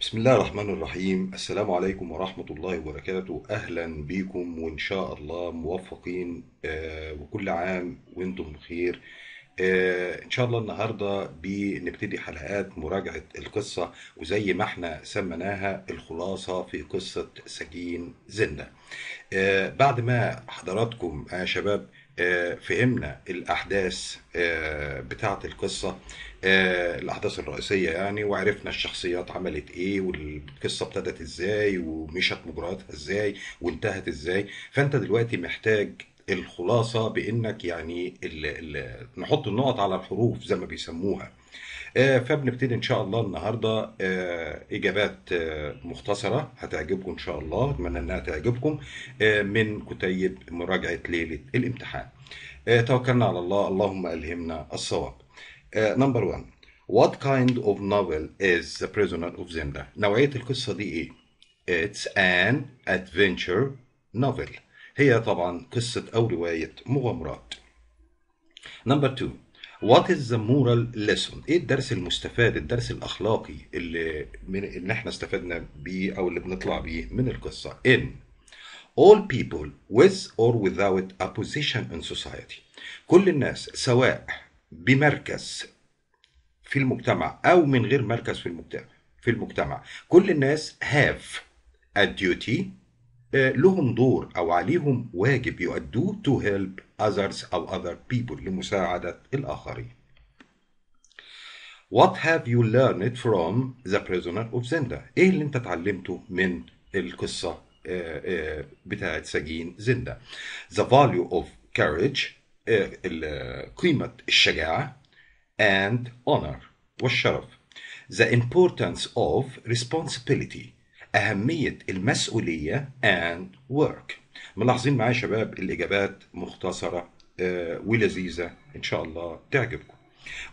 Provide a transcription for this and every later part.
بسم الله الرحمن الرحيم السلام عليكم ورحمة الله وبركاته أهلا بكم وإن شاء الله موفقين آه، وكل عام وانتم بخير آه، ان شاء الله النهارده بنبتدي حلقات مراجعه القصه وزي ما احنا سميناها الخلاصه في قصه سجين زنه آه، بعد ما حضراتكم يا شباب آه، فهمنا الأحداث آه، بتاعة القصة آه، الأحداث الرئيسية يعني وعرفنا الشخصيات عملت إيه والقصة ابتدت إزاي ومشت مجراتها إزاي وانتهت إزاي فأنت دلوقتي محتاج الخلاصه بانك يعني ال ال نحط النقط على الحروف زي ما بيسموها آه، فبنبتدي ان شاء الله النهارده آه، اجابات آه، مختصره هتعجبكم ان شاء الله اتمنى انها تعجبكم من كتيب مراجعه ليله الامتحان توكلنا على الله اللهم الهمنا الصواب نمبر 1 What kind of novel is The Prisoner of Zenda؟ نوعية القصة دي إيه؟ It's an adventure novel. هي طبعا قصة أو رواية مغامرات نمبر 2 وات از ذا مورال ليسون ايه الدرس المستفاد الدرس الاخلاقي اللي من ان احنا استفدنا بيه او اللي بنطلع بيه من القصه ان all people with or without a position in society كل الناس سواء بمركز في المجتمع او من غير مركز في المجتمع في المجتمع كل الناس have a duty لهم دور او عليهم واجب يؤدوه to help others او other people لمساعده الاخرين. What have you learned from the prisoner of Zenda؟ ايه اللي انت اتعلمته من القصه بتاعه سجين زندا؟ The value of courage قيمه الشجاعه and honor والشرف. The importance of responsibility أهمية المسؤولية and work ملاحظين معايا يا شباب الإجابات مختصرة آه، ولذيذة إن شاء الله تعجبكم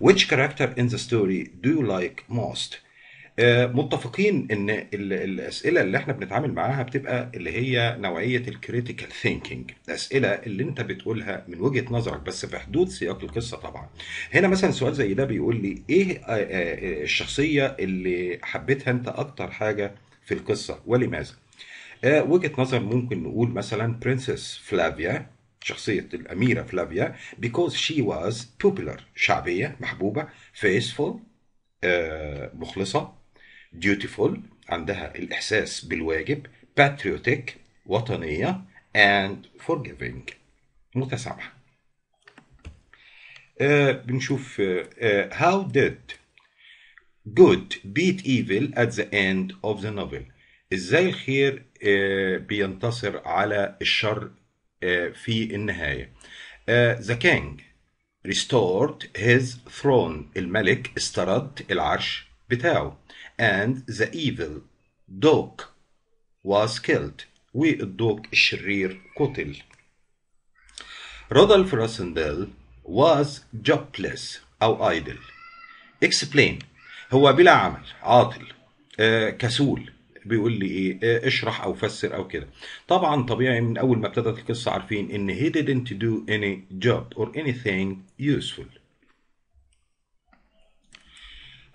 Which character in the story do you like most؟ آه، متفقين ان الاسئله اللي احنا بنتعامل معاها بتبقى اللي هي نوعيه الكريتيكال ثينكينج الاسئله اللي انت بتقولها من وجهه نظرك بس في حدود سياق القصه طبعا هنا مثلا سؤال زي ده بيقول لي ايه آه، الشخصيه اللي حبيتها انت اكتر حاجه في القصة ولماذا؟ آه وجهة نظر ممكن نقول مثلا برنسس فلافيا شخصية الأميرة فلافيا because she was popular شعبية محبوبة faithful آه مخلصة dutiful عندها الإحساس بالواجب patriotic وطنية and forgiving متسامحة آه بنشوف آه, آه، how did good beat evil at the end of the novel ازاي الخير بينتصر على الشر في النهاية The king restored his throne الملك استرد العرش بتاعه and the evil dog was killed والدوق الشرير قتل Rodolf Rossendale was jobless أو idle explain هو بلا عمل عاطل آه، كسول بيقول لي ايه آه، اشرح او فسر او كده طبعا طبيعي من اول ما ابتدت القصه عارفين ان he didn't do any job or anything useful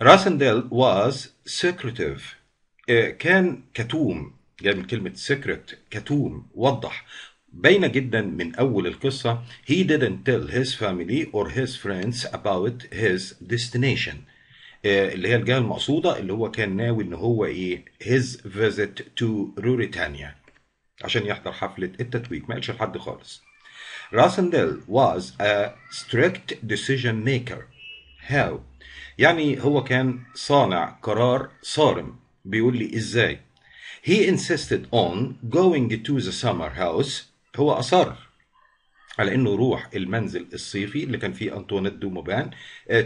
راسنديل was secretive آه، كان كتوم جاي من كلمة secret كتوم وضح باينة جدا من أول القصة he didn't tell his family or his friends about his destination آه، اللي هي الجهه المقصوده اللي هو كان ناوي ان هو ايه هيز فيزيت تو روريتانيا عشان يحضر حفله التتويج ما قالش لحد خالص راسنديل واز ا ستريكت ديسيجن ميكر هاو يعني هو كان صانع قرار صارم بيقول لي ازاي هي insisted اون جوينج تو ذا summer هاوس هو أصر على إنه يروح المنزل الصيفي اللي كان فيه أنطوانيت دوموبان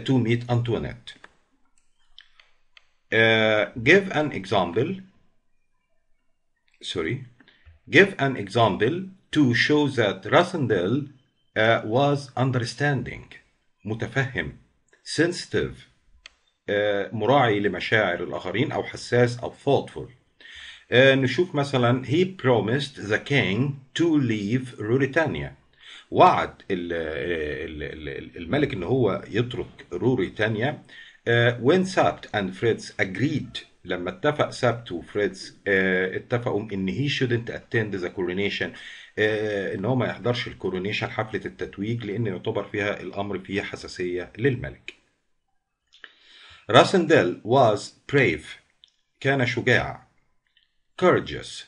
تو آه، ميت أنطوانيت Uh, give an example. Sorry. Give an example to show that Rasandel uh, was understanding, متفهم, sensitive, uh, مراعي لمشاعر الآخرين أو حساس أو thoughtful. Uh, نشوف مثلا he promised the king to leave Ruritania. وعد ال ال ال الملك ان هو يترك روريتانيا آه، when سابت and Fritz agreed لما اتفق سابت وفريدز آه، اتفقوا ان هي shouldn't attend the coronation آه، ان هو ما يحضرش الكورونيشن حفله التتويج لان يعتبر فيها الامر فيه حساسيه للملك. راسندل was brave كان شجاع courageous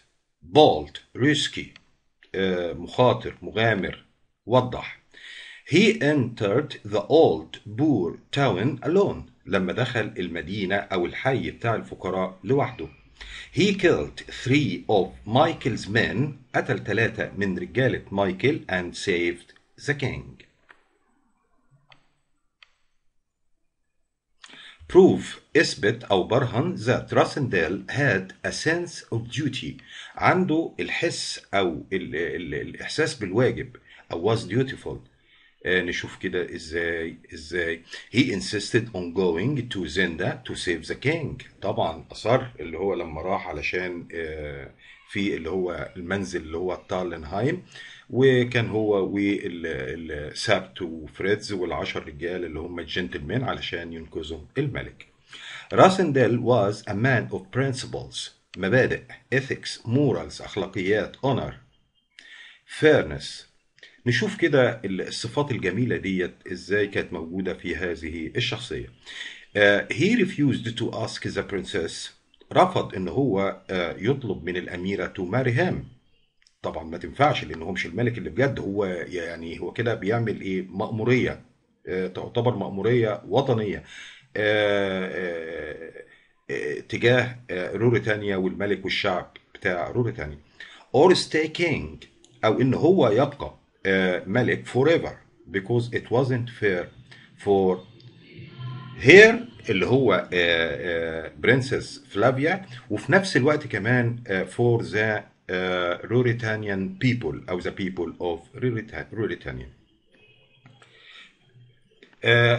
bold risky مخاطر مغامر وضح he entered the old Boer town alone لما دخل المدينة أو الحي بتاع الفقراء لوحده He killed three of Michael's men قتل ثلاثة من رجالة مايكل and saved the king prove اثبت او برهن that Rosendale had a sense of duty عنده الحس او الاحساس بالواجب او was dutiful آه، نشوف كده ازاي ازاي he insisted on going to Zenda to save the king طبعا اصر اللي هو لما راح علشان آه، في اللي هو المنزل اللي هو تالنهايم وكان هو والسابت وفريدز والعشر رجال اللي هم الجنتلمان علشان ينقذوا الملك راسندل was a man of principles مبادئ ethics morals اخلاقيات honor fairness نشوف كده الصفات الجميلة ديت ازاي كانت موجودة في هذه الشخصية آه، he refused to ask the princess رفض ان هو آه، يطلب من الاميره تو ماري هام طبعا ما تنفعش لان هو مش الملك اللي بجد هو يعني هو كده بيعمل ايه مأموريه آه، تعتبر مأموريه وطنيه تجاه روريتانيا والملك والشعب بتاع روريتانيا or stay king او ان هو يبقى uh, Malik forever because it wasn't fair for her اللي هو uh, uh, Flavia, فلافيا وفي نفس الوقت كمان فور ذا روريتانيان people او ذا بيبول اوف روريتانيا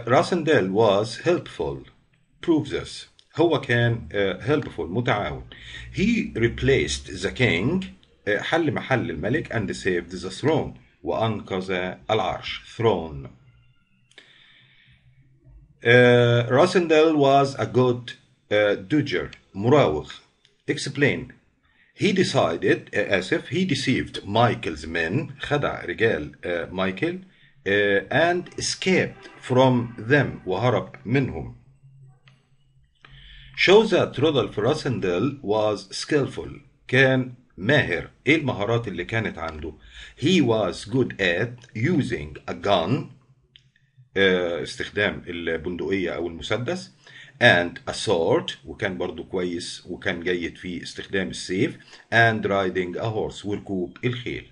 راسنديل was helpful prove this هو كان uh, helpful متعاون he replaced the king uh, حل محل الملك and saved the throne وأنقذ العرش throne. Uh, was a good uh, doer, مراوغ. Explain. He decided, uh, if he deceived Michael's men, خدع رجال uh, Michael, uh, and escaped from them, وهرب منهم. Shows that Rodolf Rosendal was skillful, كان ماهر ايه المهارات اللي كانت عنده he was good at using a gun آه، استخدام البندقية او المسدس and a sword وكان برضو كويس وكان جيد في استخدام السيف and riding a horse وركوب الخيل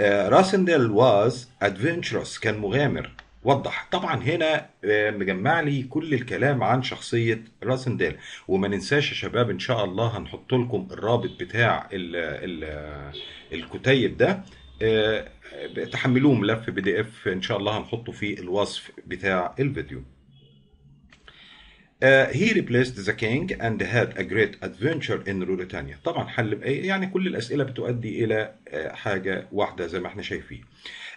راسندل آه، was adventurous كان مغامر وضح طبعا هنا آه، مجمع لي كل الكلام عن شخصية راسنديل وما ننساش يا شباب ان شاء الله هنحط لكم الرابط بتاع الـ الـ الكتيب ده آه، تحملوه ملف بي دي اف ان شاء الله هنحطه في الوصف بتاع الفيديو Uh, he replaced the king and had a great adventure in Ruritania. طبعا حل يعني كل الاسئله بتؤدي الى حاجه واحده زي ما احنا شايفين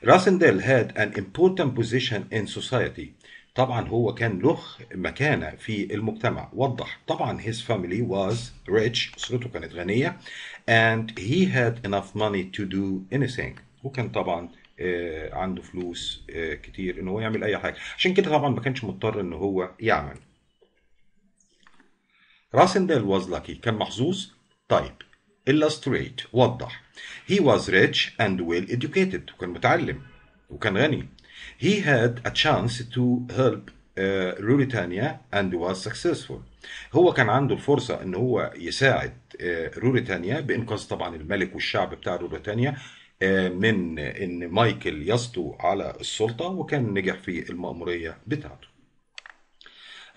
راسنديل هاد ان امبورتنت بوزيشن ان سوسايتي طبعا هو كان له مكانة في المجتمع وضح طبعا his family was rich أسرته كانت غنية and he had enough money to do anything وكان طبعا آه، عنده فلوس آه، كتير ان هو يعمل اي حاجة عشان كده طبعا ما كانش مضطر ان هو يعمل راسنديل واز لاكي كان محظوظ طيب illustrate وضح he was rich and well educated وكان متعلم وكان غني he had a chance to help uh, Ruritania and was successful هو كان عنده الفرصة ان هو يساعد uh, روريتانيا بانقاذ طبعا الملك والشعب بتاع روريتانيا uh, من ان مايكل يسطو على السلطه وكان نجح في المأموريه بتاعته.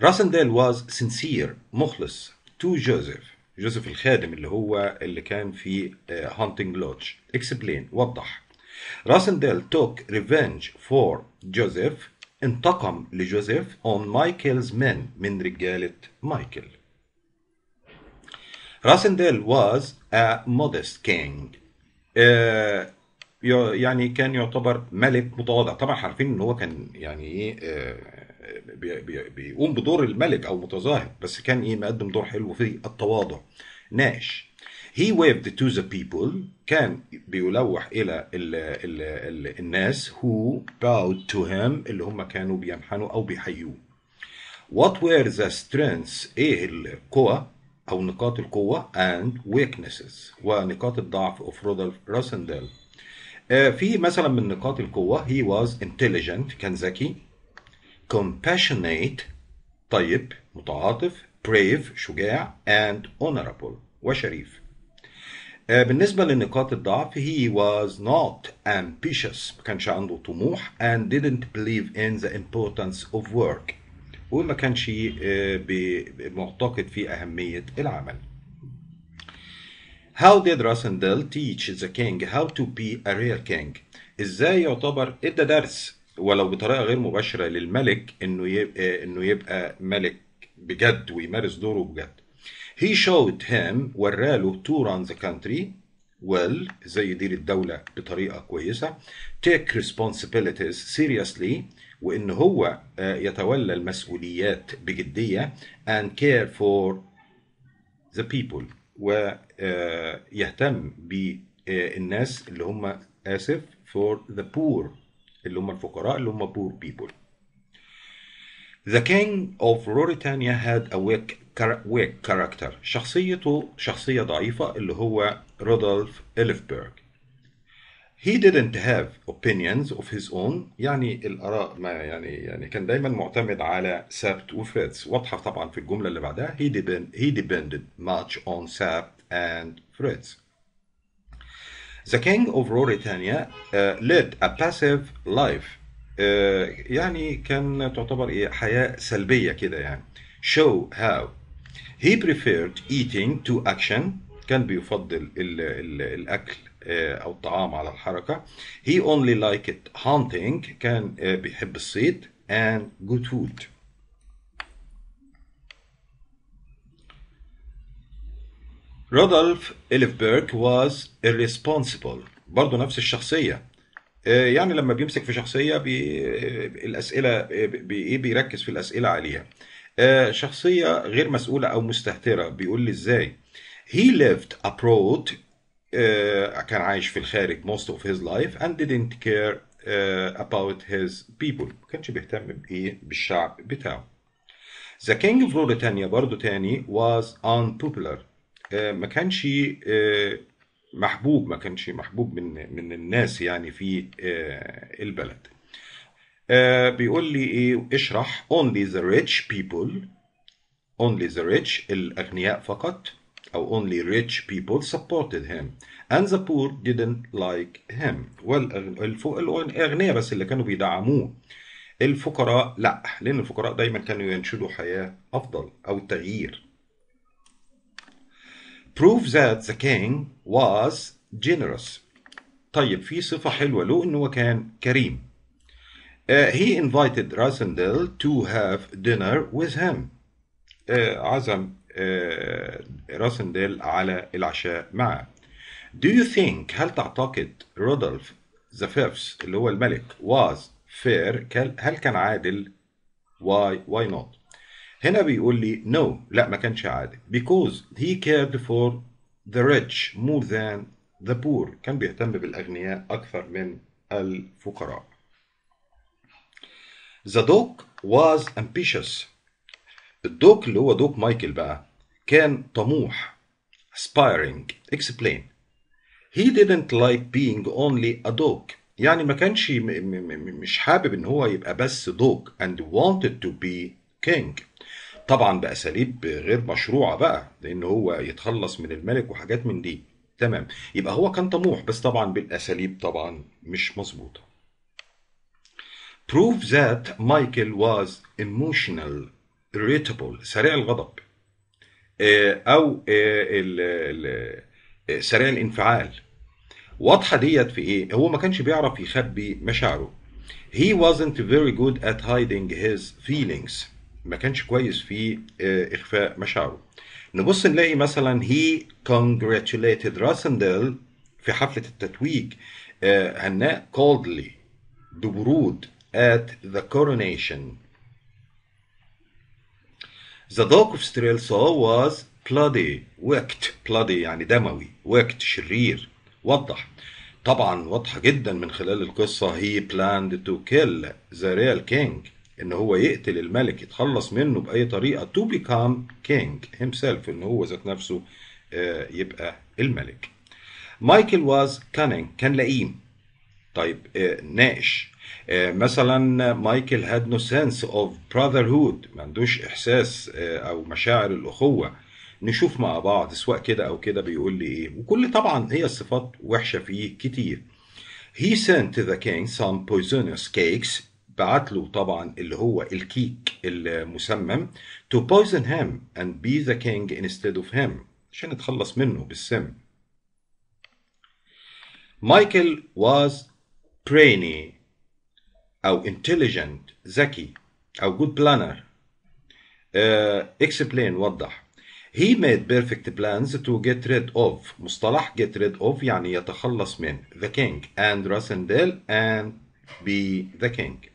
راسندال was sincere مخلص to Joseph جوزيف الخادم اللي هو اللي كان في هانتنج لودج اكسبلين وضح راسنديل توك ريفنج فور جوزيف انتقم لجوزيف اون مايكلز من من رجالة مايكل راسنديل was a modest king يعني كان يعتبر ملك متواضع طبعا عارفين ان هو كان يعني ايه آه، بيقوم بدور الملك او متظاهر بس كان ايه مقدم دور حلو في التواضع ناش he waved to the people كان بيلوح الى الـ الـ الـ الناس who bowed to him اللي هم كانوا بيمحنوا او بيحيوه what were the strengths ايه القوى او نقاط القوه and weaknesses ونقاط الضعف of Rodolf Rossendale في مثلا من نقاط القوة he was intelligent كان ذكي compassionate طيب متعاطف brave شجاع and honorable وشريف بالنسبة لنقاط الضعف he was not ambitious ما كانش عنده طموح and didn't believe in the importance of work وما كانش معتقد في أهمية العمل How did Rossendale teach the king how to be a real king? ازاي يعتبر ادى درس ولو بطريقه غير مباشره للملك انه يبقى آه، انه يبقى ملك بجد ويمارس دوره بجد. He showed him وراله to run the country well ازاي يدير الدوله بطريقه كويسه take responsibilities seriously وان هو آه، يتولى المسؤوليات بجديه and care for the people و آه، يهتم بالناس اللي هم اسف فور ذا بور اللي هم الفقراء اللي هم بور بيبول The king of روريتانيا had a weak, ويك character. شخصيته شخصية ضعيفة اللي هو رودولف إلفبرغ. He didn't have opinions of his own يعني الآراء ما يعني يعني كان دايما معتمد على سابت وفريتز واضحة طبعا في الجملة اللي بعدها he, he depended much on سابت and fruits. The king of Roritania, uh, led a passive life uh, يعني كان تعتبر حياة سلبية كده يعني show how he preferred eating to action كان بيفضل ال ال الأكل أو الطعام على الحركة he only liked hunting كان بيحب الصيد and good food رودولف إليفبيرك was irresponsible برضه نفس الشخصية آه، يعني لما بيمسك في شخصية بي آه، الأسئلة آه، بي إيه، بيركز في الأسئلة عليها شخصية غير مسؤولة أو مستهترة بيقول لي إزاي He lived abroad كان عايش في الخارج most of his life and didn't care about his people ما كانش بيهتم بإيه بالشعب بتاعه The king of Mauritania برضه تاني was unpopular آه، ما كانش آه، محبوب ما كانش محبوب من من الناس يعني في آه، البلد بيقول لي ايه اشرح only the rich people only the rich الاغنياء فقط او only rich people supported him and the poor didn't like him والاغنياء بس اللي كانوا بيدعموه الفقراء لا لان الفقراء دايما كانوا ينشدوا حياه افضل او تغيير prove that the king was generous طيب في صفة حلوة له إن هو كان كريم uh, he invited Rosendale to have dinner with him uh, عزم uh, راسنديل على العشاء معه do you think هل تعتقد رودولف the fifth اللي هو الملك was fair هل كان عادل why why not هنا بيقول لي no لا ما كانش عادل because he cared for the rich more than the poor كان بيهتم بالأغنياء أكثر من الفقراء the dog was ambitious الدوك اللي هو دوك مايكل بقى كان طموح aspiring explain he didn't like being only a dog يعني ما كانش مش حابب ان هو يبقى بس دوج and wanted to be king طبعا باساليب غير مشروعه بقى لان هو يتخلص من الملك وحاجات من دي تمام يبقى هو كان طموح بس طبعا بالاساليب طبعا مش مظبوطه prove that Michael was emotional irritable سريع الغضب آه، او آه، آه، سريع الانفعال واضحه ديت في ايه هو ما كانش بيعرف يخبي مشاعره he wasn't very good at hiding his feelings ما كانش كويس في آه، اخفاء مشاعره نبص نلاقي مثلا هي congratulated راسندل في حفله التتويج آه، هناء كولدلي ببرود at the coronation The dog of Streltsov was bloody وقت bloody يعني دموي وقت شرير وضح طبعا واضحة جدا من خلال القصة هي planned to kill the real king ان هو يقتل الملك يتخلص منه باي طريقه تو بيكام كينج himself ان هو ذات نفسه آه، يبقى الملك مايكل واز كانينج كان لئيم طيب آه، ناقش آه، مثلا مايكل هاد نو سنس اوف براذر هود ما عندوش احساس او مشاعر الاخوه نشوف مع بعض سواء كده او كده بيقول لي ايه وكل طبعا هي الصفات وحشه فيه كتير He sent to the king some poisonous cakes بعت له طبعا اللي هو الكيك المسمم to poison him and be the king instead of him عشان يتخلص منه بالسم مايكل was brainy أو intelligent ذكي أو good planner uh, explain وضح He made perfect plans to get rid of مصطلح get rid of يعني يتخلص من the king and Rossendale and be the king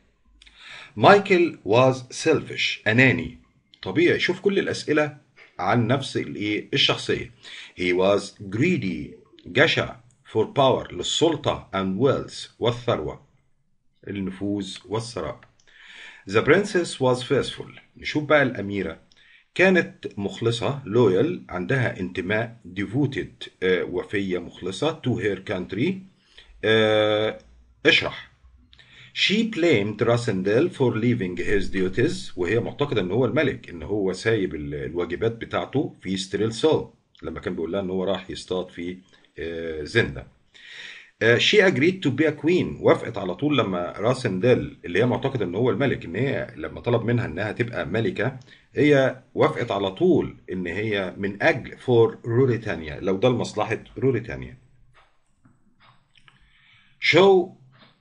مايكل واز سيلفش اناني طبيعي شوف كل الاسئله عن نفس الايه الشخصيه هي واز جريدي جشع فور باور للسلطه اند ويلث والثروه النفوذ والثراء ذا برنسس واز فيسفول نشوف بقى الأميرة كانت مخلصة لويال عندها انتماء ديفوتد آه، وفية مخلصة تو هير كانتري اشرح She blamed Rassendel for leaving his duties وهي معتقدة ان هو الملك ان هو سايب الواجبات بتاعته في ستريل سول لما كان بيقول لها ان هو راح يصطاد في آه، زندا آه، agreed to be a queen وافقت على طول لما راسندل اللي هي معتقده ان هو الملك ان هي لما طلب منها انها تبقى ملكه هي وافقت على طول ان هي من اجل فور روريتانيا لو ده لمصلحه روريتانيا show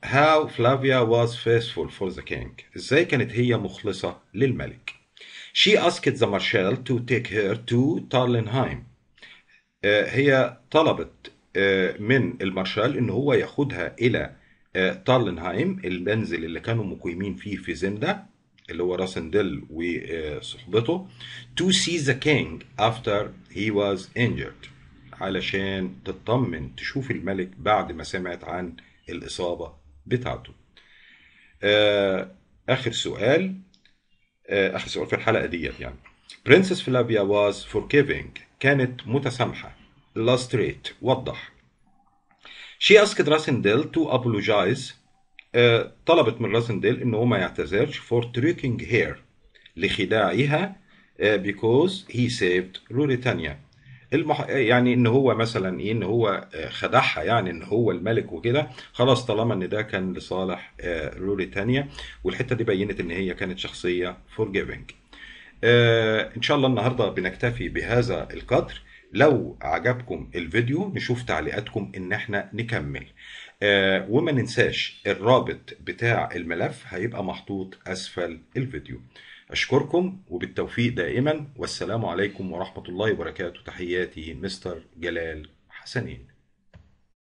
How Flavia was faithful for the king. ازاي كانت هي مخلصة للملك. She asked the marshal to take her to Tarlenheim. Uh, هي طلبت uh, من المارشال ان هو ياخدها الى تارلنهايم uh, المنزل اللي كانوا مقيمين فيه في زندا اللي هو راسندل وصحبته to see the king after he was injured علشان تطمن تشوف الملك بعد ما سمعت عن الإصابة بتاعته آه، اخر سؤال آه، اخر سؤال في الحلقه ديت يعني برنسس فلافيا واز forgiving كانت متسامحه illustrate وضح شي اسكت راسنديل تو ابولوجايز طلبت من راسنديل ان هو ما يعتذرش فور تريكينج هير لخداعها آه، because he saved روريتانيا المح... يعني ان هو مثلا ايه ان هو آه، خدعها يعني ان هو الملك وكده خلاص طالما ان ده كان لصالح روريتانيا آه، والحته دي بينت ان هي كانت شخصيه فورجيفنج آه، ان شاء الله النهارده بنكتفي بهذا القدر لو عجبكم الفيديو نشوف تعليقاتكم ان احنا نكمل وما ننساش الرابط بتاع الملف هيبقى محطوط اسفل الفيديو أشكركم وبالتوفيق دائما والسلام عليكم ورحمة الله وبركاته تحياتي مستر جلال حسنين